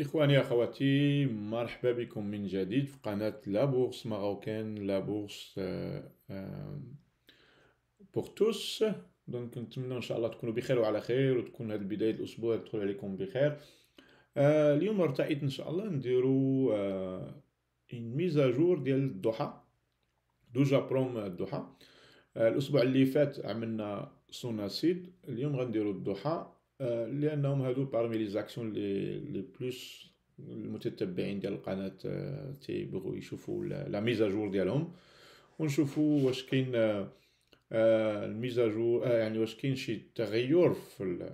إخواني أخواتي مرحبا بكم من جديد في قناة لا بورس ماروكان لا بورس آه، آه، بور توس دونك نتمنى إن شاء الله تكونوا بخير وعلى خير وتكون هذه بداية الأسبوع تدخل عليكم بخير آه، اليوم ارتأيت إن شاء الله نديرو إن ميزاجور ديال الضحى دوجا بروم الضحى الأسبوع اللي فات عملنا سوناسيد اليوم غنديرو الضحى آه، لانهم هادو بارمي لي زاكسيون لي لي بلوس المتتبعين ديال القناه آه، تيبغوا يشوفوا لا ميزاجور ديالهم ونشوفوا واش كاين آه، الميزاجور يعني واش كاين شي تغير في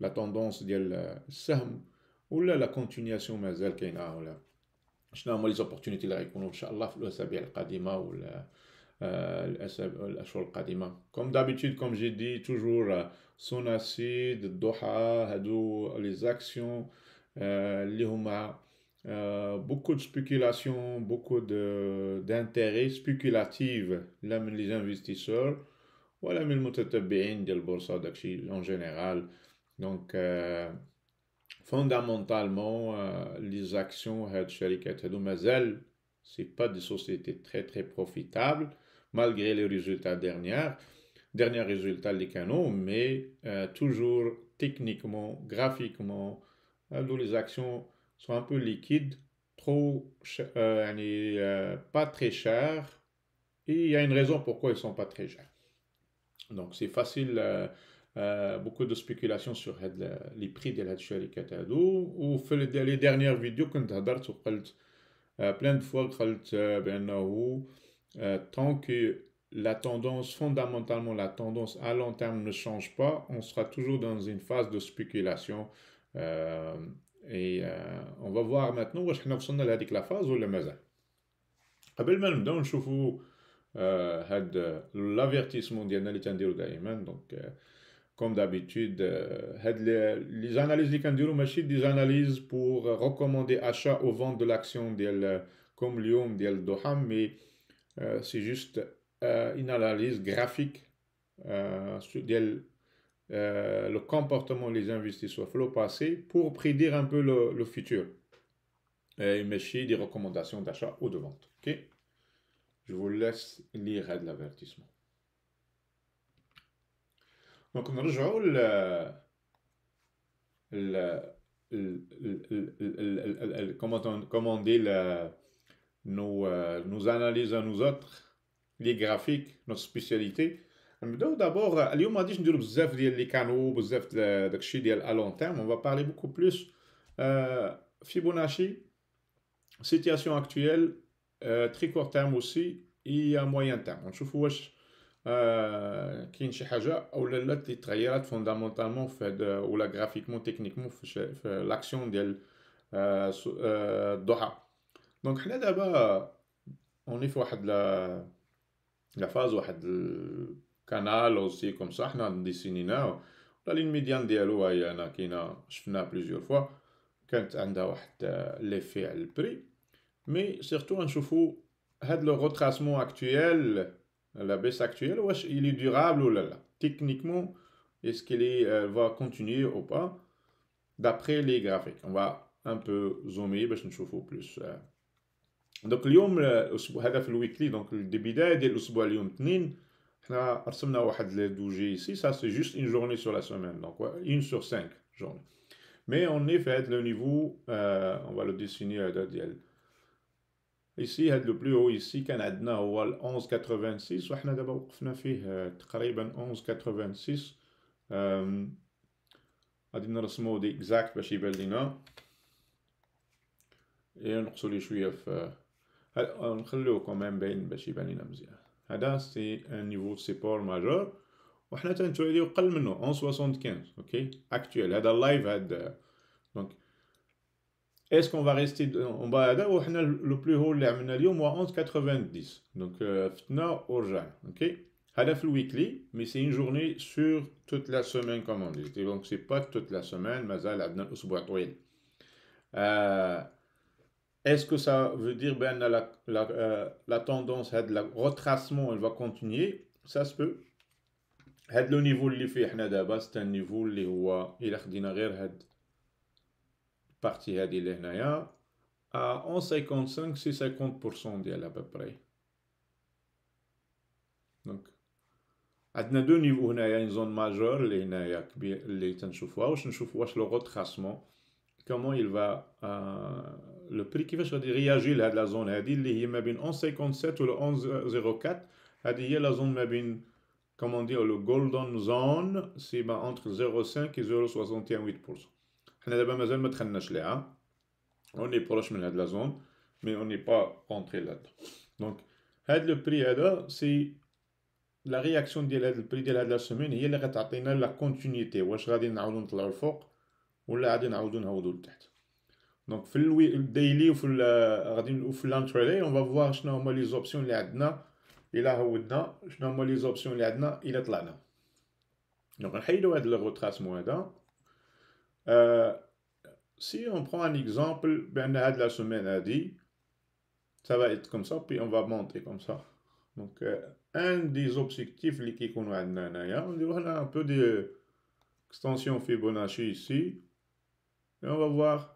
لا توندونس ديال السهم ولا لا كونتينياسيون مازال كاينه ولا شنو هما لي زوبورتونيتي اللي غيكونوا ان شاء الله في الاسابيع القادمه ولا Euh, euh, comme d'habitude comme j'ai dit toujours son acide doha les actions euh, les beaucoup de spéculation, beaucoup d'intérêts spéculatifs les investisseurs les de ديال en général donc fondamentalement les actions de n'est c'est pas des sociétés très très profitables malgré les résultats derniers. derniers résultats des canaux, mais euh, toujours techniquement, graphiquement, euh, où les actions sont un peu liquides, trop, euh, pas très chères. Et il y a une raison pourquoi ils ne sont pas très chers. Donc c'est facile. beaucoup de spéculations sur les prix de هاد الشركات هادو les لي ديرنيير فيديو plein de fois, ben euh, tant que la tendance, fondamentalement la tendance à long terme ne change pas, on sera toujours dans une phase de spéculation. Euh, et euh, on va voir maintenant où est-ce لهذيك لا فاز ولا la قبل ما نبداو نشوفوا لافيرتيسمون ديالنا اللي دائما دونك comme d'habitude, les analyses qui sont ماشي des analyses pour recommander achat ou vente de l'action comme Doham, mais c'est juste une analyse graphique sur le comportement des investisseurs sur le passé pour prédire un peu le, futur et méfier des recommandations d'achat ou de vente. ok Je vous laisse lire l'avertissement. Donc, on dit le nous euh, nous analysons nous autres, les graphiques, notre spécialité. D'abord, euh, aujourd'hui, je vais pas dire beaucoup de les canaux, beaucoup de choses de, de, à long terme. On va parler beaucoup plus euh, Fibonacci, situation actuelle, très court terme aussi et à moyen terme. On trouve voir y a une chose ou l'autre est très fondamentalement ou graphiquement, techniquement, l'action de euh, Doha. Donc, on a là-bas, on est fait la phase, on a le canal aussi, comme ça, on a dessiné là. On médiane de l'eau qui est là, qui est plusieurs fois, quand on a l'effet le prix. Mais surtout, on a fait le retracement actuel, la baisse actuelle, il est durable ou là-là. Techniquement, est-ce qu'elle euh, va continuer ou pas, d'après les graphiques On va un peu zoomer parce qu'on plus. Euh, دونك اليوم هذا في الويكلي دونك البدايه ديال الاسبوع اليوم الاثنين حنا رسمنا واحد لي دو جي ايسي سا سي جوست اون جورني سور لا سيمين دونك اون سور 5 جورني مي اون اي في هاد لو نيفو اون فا لو ديسيني هذا ديال ايسي هاد لو بلو هو ايسي كان عندنا هو ال 1186 وحنا دابا وقفنا فيه euh, تقريبا 1186 euh، غادي نرسمو دي اكزاكت باش يبان لينا نقصوا لي شويه في C'est un niveau باش يبان لنا مزيان هذا سي Est-ce qu'on va rester en bas ou le plus haut là on a moins 11,90 donc non euh، aujourd'hui. ok un weekly mais c'est une journée sur toute la semaine comme on dit donc n'est pas toute la semaine mais ça l'a est-ce que ça veut dire que ben, euh, la tendance de retracement va continuer ça se peut C'est le niveau qui hiver on est à bas c'est un niveau qui est va il a cette partie là à 155 c'est 50% d'elle à peu près donc y a deux niveaux là il y a une zone majeure il y a le le retracement comment il va euh, le prix qui va réagir là de la zone. Elle a dit, il y a 11,57 ou le 11,04. Elle a dit, la zone, il y a une, comment dire, le golden zone, c'est si, bah, entre 0,5 et 0,68%. Hein. On est proche de la zone, mais on n'est pas entré là-dedans. Donc, le prix, c'est la réaction le prix de la semaine. Il y a la continuité. Ou est-ce que nous allons faire le fort ou nous allons faire le tête donc, le Daily ou euh, l'entrée, on va voir, je n'ai les options, il est là. Je n'ai les options, il est là. Donc, il doit être le retrasement euh, là. Si on prend un exemple, Ben de la semaine a dit, ça va être comme ça, puis on va monter comme ça. Donc, euh, un des objectifs liquides qu'on a, on dit, voilà, un peu d'extension Fibonacci ici. Et on va voir.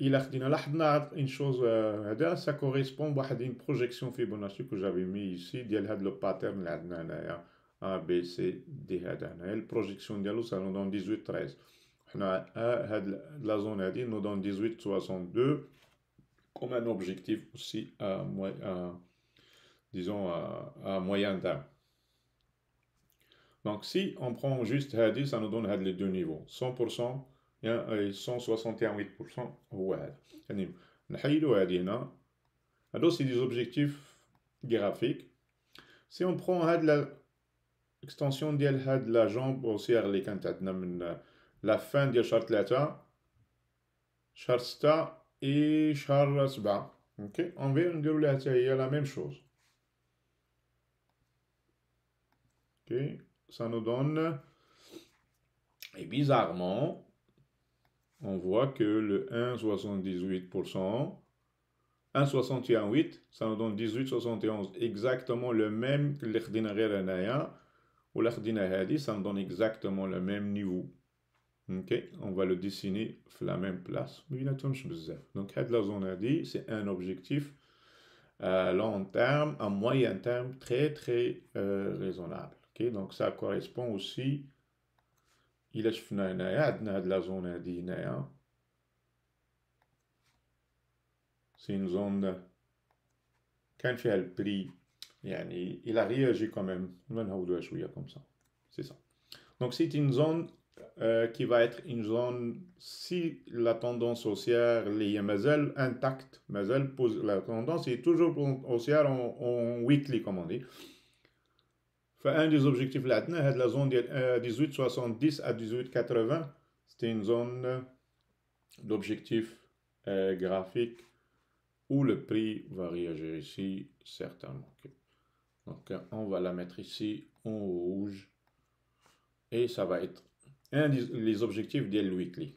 Il a une chose euh, ça correspond à une projection Fibonacci que j'avais mis ici le pattern A B C D la projection de ça nous donne 18 13 la zone nous donne 18 62 comme un objectif aussi à, disons à, moyen terme donc si on prend juste ça nous donne les deux niveaux 100% a 168% هو هذا يعني نحيدو هذه هنا هادو سي des objectifs graphiques Si on prend l'extension de la jambe haussière qui est la fin de char 3, char 6 et char 7. Okay? On va dire la même chose. Okay? Ça nous donne, et bizarrement, on voit que le 1,78%, 1,68, ça nous donne 18,71, exactement le même que l'Erdinare ou l'Erdinare ça nous donne exactement le même niveau. Ok, On va le dessiner à la même place. Donc, la zone c'est un objectif à long terme, à moyen terme, très très euh, raisonnable. Donc, ça correspond aussi الا شفنا هنايا عندنا هاد لا زون هادي هنايا سي اون زون كان فيها البري يعني الى رياجي كوميم ما نهودوها شويه كوم سا سي سا دونك سي اون زون qui va être une zone si la tendance haussière est mazel intacte, mazel pose la tendance est toujours haussière en, en weekly comme on dit un des objectifs là-dedans est la zone 1870 euh, à 1880. C'était une zone d'objectif euh, graphique où le prix va réagir ici, certainement. Donc, on va la mettre ici en rouge. Et ça va être un des objectifs le weekly.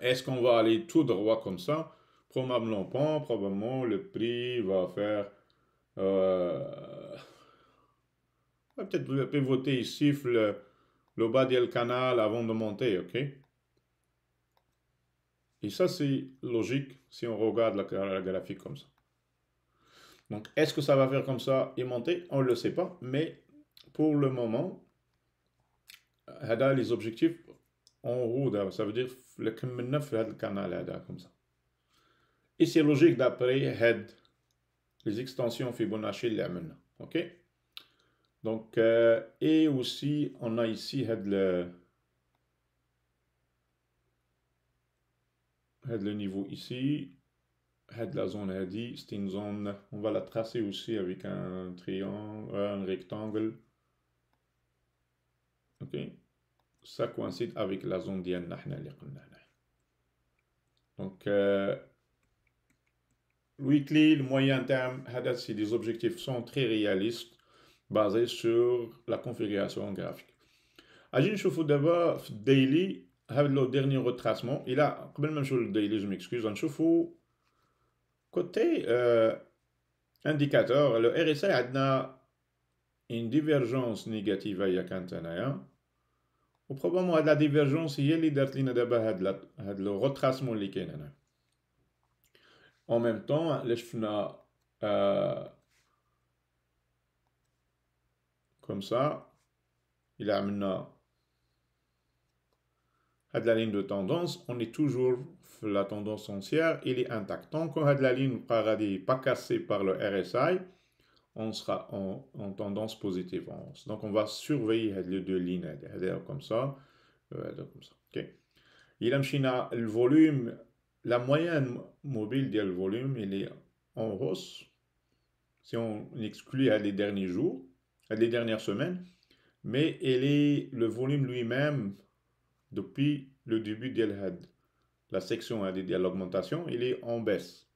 Est-ce qu'on va aller tout droit comme ça Probablement pas. Probablement, le prix va faire... Euh, on va peut-être pivoter ici le, le bas du canal avant de monter, ok Et ça, c'est logique si on regarde la, graphique comme ça. Donc, est-ce que ça va faire comme ça et monter On ne le sait pas, mais pour le moment, les objectifs en haut, hein, ça veut dire le canal là, comme ça. Et c'est logique d'après les extensions Fibonacci, les ok? OK donc, euh, et aussi, on a ici le, le niveau ici, la zone dit, c'est une zone, on va la tracer aussi avec un triangle, euh, un rectangle. OK Ça coïncide avec la zone dienne Donc euh, weekly, le moyen terme, c'est des objectifs sont très réalistes basé sur la configuration graphique. Ajin Choufou Daily, avec le dernier retracement, il a, quand même le Daily, je m'excuse, on Choufou, côté euh, indicateur, le RSI a une divergence négative à Yakantanaya, ou probablement à la divergence, il y a le retracement. En même temps, les Euh, Comme ça, il amena à de la ligne de tendance, on est toujours la tendance foncière, il est intact Tant qu'on a de la ligne paradis pas cassée par le RSI, on sera en, en tendance positive. Donc on va surveiller les deux lignes, comme ça, euh, comme ça. Il a le volume, la moyenne mobile du volume, il est en hausse. Si on exclut les derniers jours, les dernières semaines, mais elle est le volume lui-même depuis le début del La section hein, à l'augmentation, il est en baisse.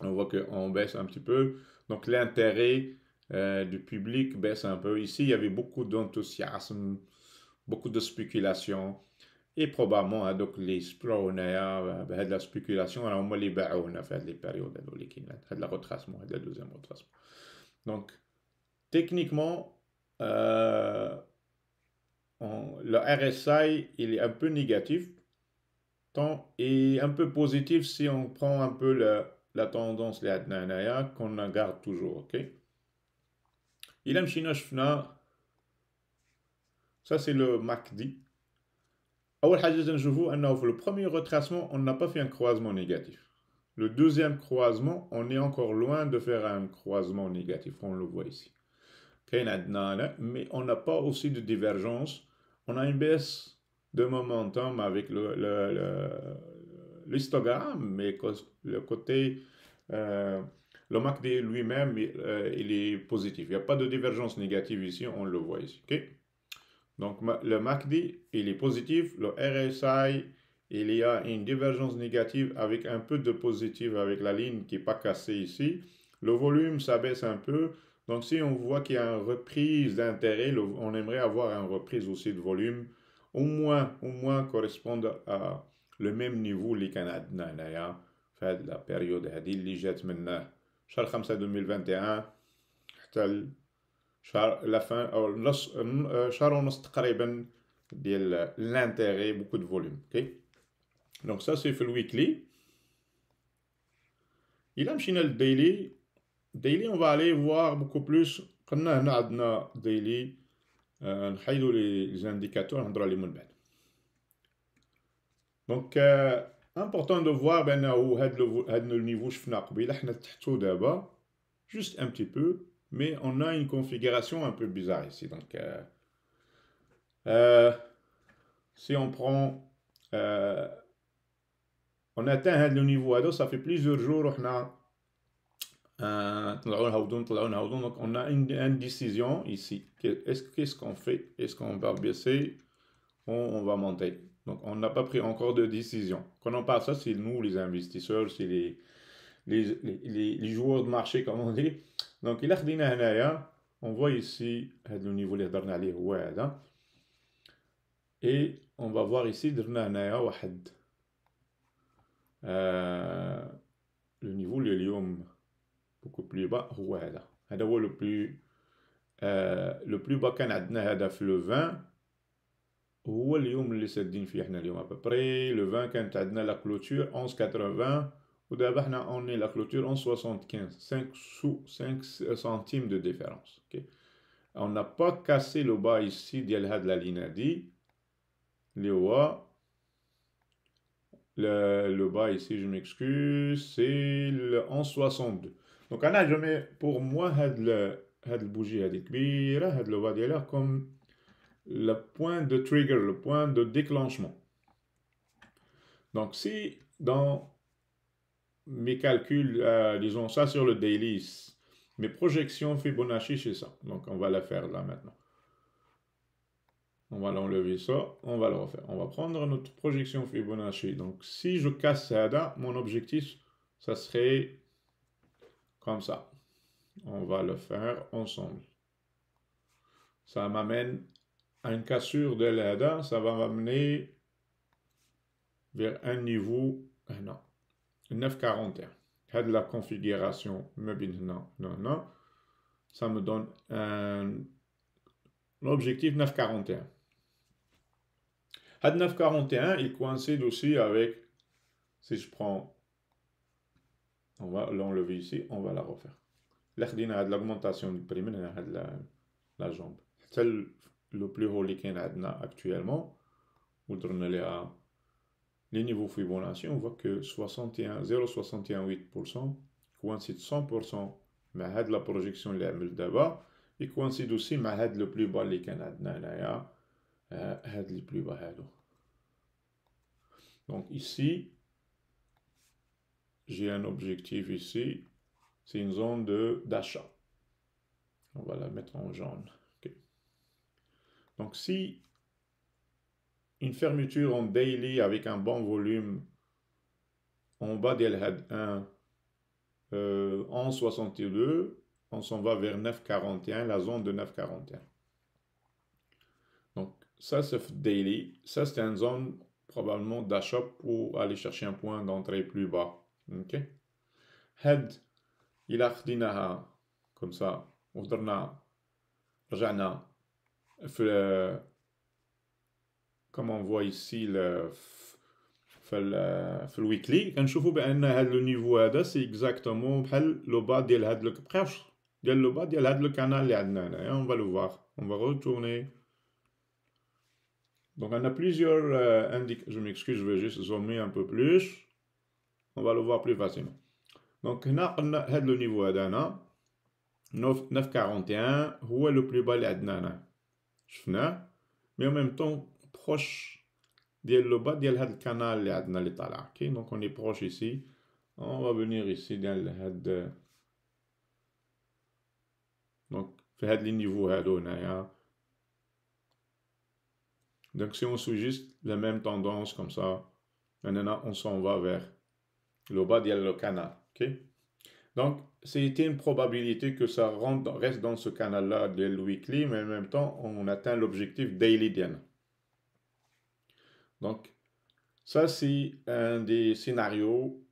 On voit qu'on baisse un petit peu. Donc l'intérêt euh, du public baisse un peu. Ici, il y avait beaucoup d'enthousiasme, beaucoup de spéculation. Et probablement, hein, donc les sprawna, euh, ben, de la spéculation, alors on les a fait des périodes, hein, les de la retracement, la deuxième retracement. Donc, techniquement, euh, le RSI, il est un peu négatif, tant, et un peu positif si on prend un peu la, la tendance qu'on garde toujours, ok Il a ça c'est le MACD. Au حاجة le premier retracement on n'a pas fait un croisement négatif. Le deuxième croisement, on est encore loin de faire un croisement négatif, on le voit ici mais on n'a pas aussi de divergence. On a une baisse de momentum avec l'histogramme, mais le côté, euh, le MACD lui-même, euh, il est positif. Il n'y a pas de divergence négative ici, on le voit ici. Donc le MACD, il est positif, le RSI, il y a une divergence négative avec un peu de positif avec la ligne qui n'est pas cassée ici. Le volume, ça baisse un peu. Donc, si on voit qu'il y a une reprise d'intérêt, on aimerait avoir une reprise aussi de volume, au moins, au moins correspondre à le même niveau les Canadiens là, fait la période اللي جات من شهر 5 2021 حتى شهر fin, فان او نص شهر ونص تقريبا ديال l'intérêt beaucoup de volume donc ça c'est في الويكلي الا مشينا daily Daily, on va aller voir beaucoup plus. On a daily, euh, les indicateurs, on les moins Donc, euh, important de voir ben, où est le niveau شفنا ben, juste un petit peu, mais on a une configuration un peu bizarre ici. Donc, euh, si on prend, on atteint le niveau ado, ça fait plusieurs jours on euh, Donc, on a une décision ici. Qu'est-ce qu'on fait Est-ce qu'on va baisser ou on va monter Donc, on n'a pas pris encore de décision. Quand on parle ça, c'est nous, les investisseurs, c'est les, les, les, joueurs de marché, comme on dit. Donc, il a on voit ici le euh, niveau les derniers et on va voir ici euh, le niveau l'hélium beaucoup plus bas هو هذا هو le plus آه لو بلو با كان عندنا هذا في لو 20 هو اليوم اللي سادين فيه حنا اليوم ابري لو 20 كانت عندنا لا كلوتور 1180 ودابا حنا اوني لا كلوتور 1175 5 سو 5 سنتيم دو ديفيرونس اوكي on n'a pas cassé le bas ici ديال هاد لا لين هادي اللي هو le, le bas ici je m'excuse c'est le 1162 donc, انا je بور pour moi, ال... هاد البوجي هادي كبيره هاد point ديالها كوم le point de تريجر لو بوين دو mes calculs, euh, disons ça sur le Daily, mes projections Fibonacci, c'est ça. Donc, on va le faire là maintenant. On va l'enlever ça, on va le refaire. On va prendre notre projection Fibonacci. Donc, si je casse ça, là, mon objectif, ça serait comme ça. On va le faire ensemble. Ça m'amène à une cassure de l'aide Ça va m'amener vers un niveau... Euh, non. 9,41. de la configuration. Non, non, non. Ça me donne un... L'objectif 9,41. À 9,41, il coïncide aussi avec, si je prends on va l'enlever ici, on va la refaire. L'Akhdina a de l'augmentation du prix, a la, jambe. C'est le plus haut qu'on a actuellement, à les niveaux Fibonacci, on voit que 0,618% coïncide 100% avec la projection de d'abord et coïncide aussi avec le plus bas euh, les Canadiens, le plus bas. Donc ici, j'ai un objectif ici, c'est une zone d'achat. On va la mettre en jaune. Donc si une fermeture en daily avec un bon volume en bas Had 1 euh, en 62, on s'en va vers 9,41, la zone de 9,41. Donc ça c'est daily, ça c'est une zone probablement d'achat pour aller chercher un point d'entrée plus bas. OK Had ila khdinaha comme ça وضرنا رجعنا في comme on voit ici le في ال في الويكلي كنشوفوا بان هذا لو نيفو هذا سي اكزاكتومون بحال لو با ديال هاد لو بريش ديال لو با ديال هاد لو كانال اللي عندنا هنايا اون فا فوار اون فا روتورني Donc on a plusieurs euh, indiques, je m'excuse, je vais juste zoomer un peu plus on va le voir plus facilement. Donc, le niveau adana 941 est le plus bas mais en même temps proche de le bas de canal donc on est proche ici on va venir ici le head. donc في le niveau Adana. donc si on suit juste la même tendance comme ça on s'en va vers le bas le canal. ok? Donc, c'était une probabilité que ça rentre, reste dans ce canal-là de weekly, mais en même temps, on atteint l'objectif daily Donc, ça, c'est un des scénarios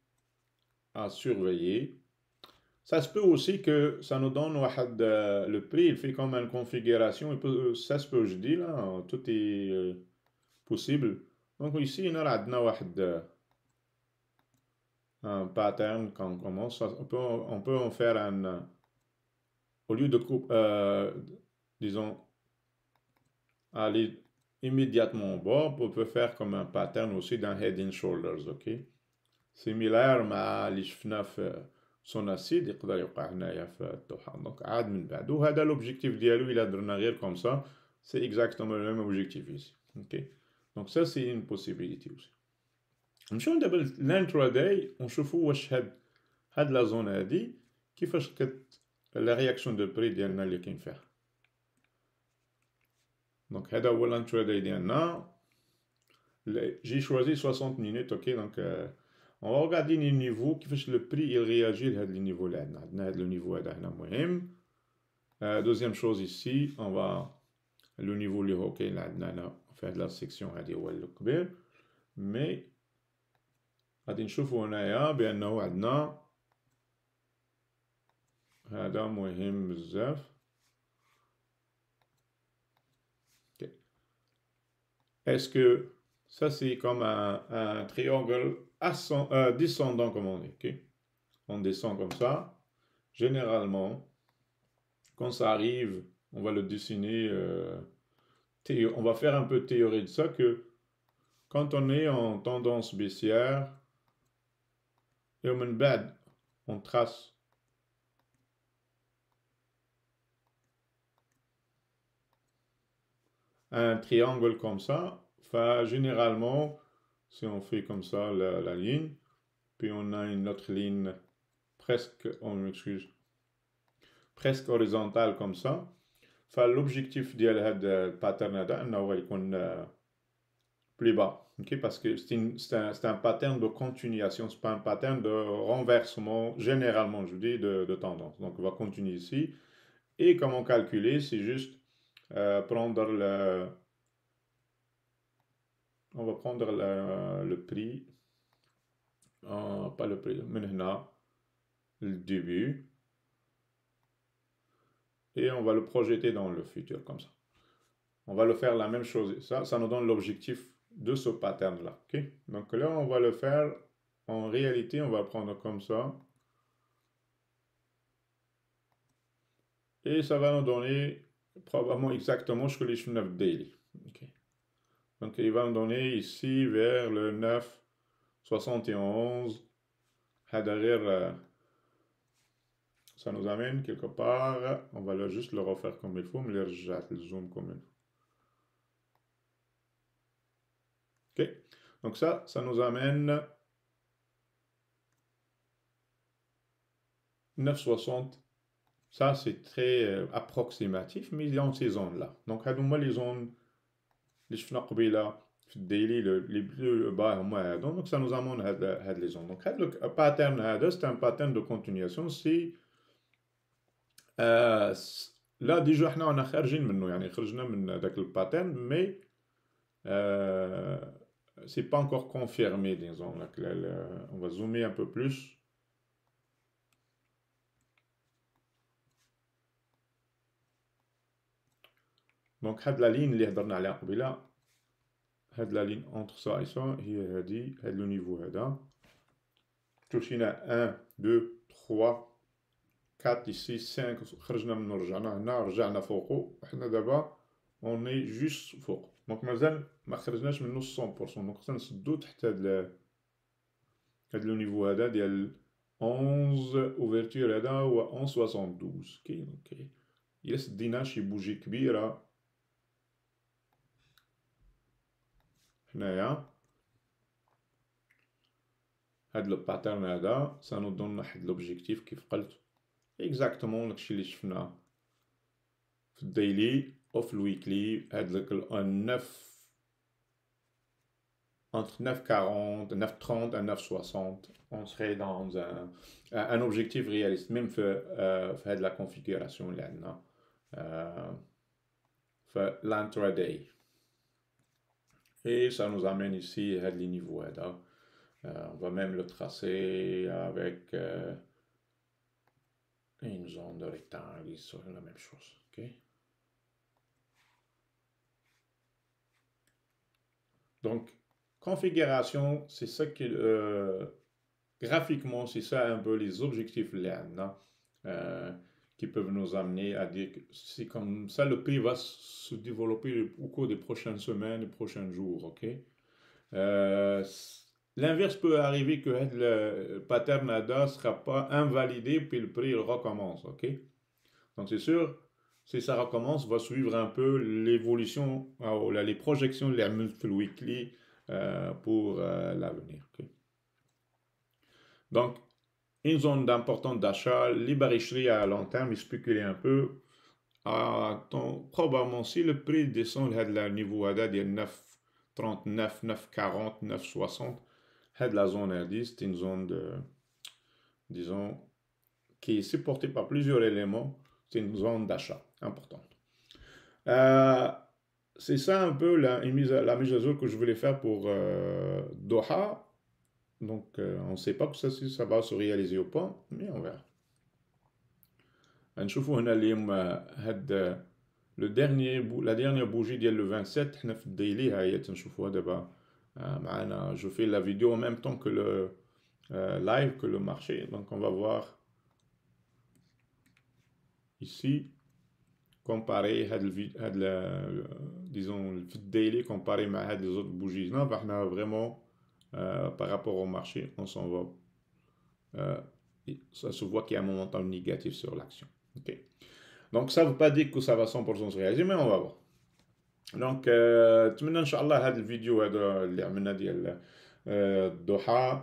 à surveiller. Ça se peut aussi que ça nous donne euh, le prix, il fait comme une configuration, euh, ça se peut, je dis, là, hein, tout est euh, possible. Donc ici, on a un pattern quand commence. On peut, on peut en faire un... Euh, au lieu de couper, euh, disons, aller immédiatement au bord, on peut faire comme un pattern aussi dans Head and Shoulders, ok? Similaire mais les شفنا في il يقدر يوقع هنايا في الطحال دونك عاد من بعد وهذا لوبجيكتيف ديالو a درنا غير comme ça, c'est exactement le même objectif ici. ok? Donc ça c'est une possibilité aussi. نمشيو دابا لانتراداي ونشوفو واش هاد هاد لا زون هادي كيفاش كت لا رياكسيون دو بري ديالنا اللي كاين فيها دونك هذا هو لانتراداي ديالنا j'ai choisi 60 minutes ok donc euh, on va regarder les niveaux كيفاش لو بري يل رياجي لهاد les niveaux là عندنا عندنا هاد لو نيفو هذا هنا مهم euh, deuxième chose ici on va لو نيفو لي هو كاين عندنا هنا في هاد لا سيكسيون هادي هو الكبير mais est-ce que ça c'est comme un, triangle euh, descendant comme on dit, On descend comme ça. Généralement, quand ça arrive, on va le dessiner. Euh, on va faire un peu théorie de ça que quand on est en tendance baissière, on trace. Un triangle comme ça enfin généralement, si on fait comme ça la, ligne, puis on a une autre ligne presque, on presque horizontale comme ça. de l'objectif' pattern pattern هذا انه غيكون plus bas parce que c'est un, pattern de continuation, ce n'est pas un pattern de renversement, généralement, je dis, de, tendance. Donc, on va continuer ici. Et comment calculer C'est juste euh, prendre le... On va prendre le, prix, euh, pas le prix, maintenant, le début. Et on va le projeter dans le futur, comme ça. On va le faire la même chose. Ça, ça nous donne l'objectif de ce pattern-là. ok, Donc là, on va le faire, en réalité, on va prendre comme ça. Et ça va nous donner probablement exactement ce jusqu'au 9 daily. Okay. Donc il va nous donner ici vers le 9 71 derrière Ça nous amène quelque part. On va juste le refaire comme il faut, mais le zoom comme il OK, Donc ça, ça nous amène 9,60. Ça, c'est très euh, approximatif, mais dans ces zones-là. Donc, moi les zones, les là, daily, les plus bas, donc ça nous amène à, les zones. Donc, le pattern, c'est un pattern de continuation. C'est euh, on a حنا de خارجين منه يعني خرجنا من هذاك pattern, mais... Euh, euh, c'est pas encore confirmé, disons. là, on va zoomer un peu plus. Donc, de la ligne اللي هضرنا عليها قبيله هاد la ligne entre ça et ça هي هادي هاد لو نيفو هذا 1 2 3 4 ici 5 خرجنا رجعنا هنا رجعنا دابا on est juste فوق دونك مازال ما خرجناش من منه 100% دونك خصنا نسدو تحت هاد ل... هاد لو نيفو هذا ديال 11 اوفرتور هذا هو 1172 كاين اوكي الا سدينا شي بوجي كبيره هنايا هاد لو باترن هذا سانو دون واحد لوبجيكتيف كيف قلت اكزاكتومون داكشي اللي شفنا في الديلي of weekly entre 9,40, 9,30 et 9,60. On serait dans un, objectif réaliste, même pour euh, faire de la configuration là-dedans. Hein. Euh, l'entrée l'intraday. Et ça nous amène ici à les niveaux. Là. on va même le tracer avec euh, une zone de rectangle, c'est la même chose. ok Donc, configuration, c'est ça qui euh, graphiquement, c'est ça un peu les objectifs LAN euh, qui peuvent nous amener à dire que c'est comme ça le prix va se développer au cours des prochaines semaines, des prochains jours. ok euh, L'inverse peut arriver que le pattern ADA ne sera pas invalidé puis le prix recommence. ok Donc, c'est sûr, si ça recommence, va suivre un peu l'évolution, euh, les projections de la multiple weekly euh, pour euh, l'avenir. Donc, une zone importante d'achat, les à long terme, et spéculer un peu. Ah, probablement, si le prix descend la niveau à 9,39, 9,40, 9,60, la zone indice, c'est une zone de, disons, qui est supportée par plusieurs éléments, c'est une zone d'achat importante. Euh, c'est ça un peu la, mise, la mise à jour que je voulais faire pour euh, Doha. Donc, euh, on ne sait pas que ça, si ça va se réaliser ou pas, mais on verra. On هنا اليوم هاد la dernière la dernière bougie ديال le 27 حنا في الديلي ها هي تنشوفوها d'abord معانا Je fais la en même temps que le live que le marché donc on va voir ici Comparer à la euh, disons le daily comparé des autres bougies non par vraiment euh, par rapport au marché on s'en va euh, ça se voit qu'il y a un moment négatif sur l'action donc ça ne veut pas dire que ça va 100% se réagir mais on va voir donc tout maintenant inchallah à cette vidéo a de l'arménie de la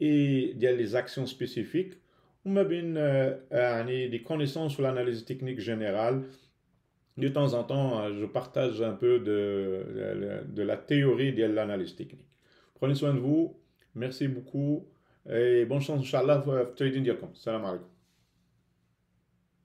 et des actions spécifiques ou même euh, euh, des connaissances sur l'analyse technique générale de temps en temps euh, je partage un peu de, de la théorie de l'analyse technique prenez soin de vous merci beaucoup et bonne chance inchallah trading alaikum.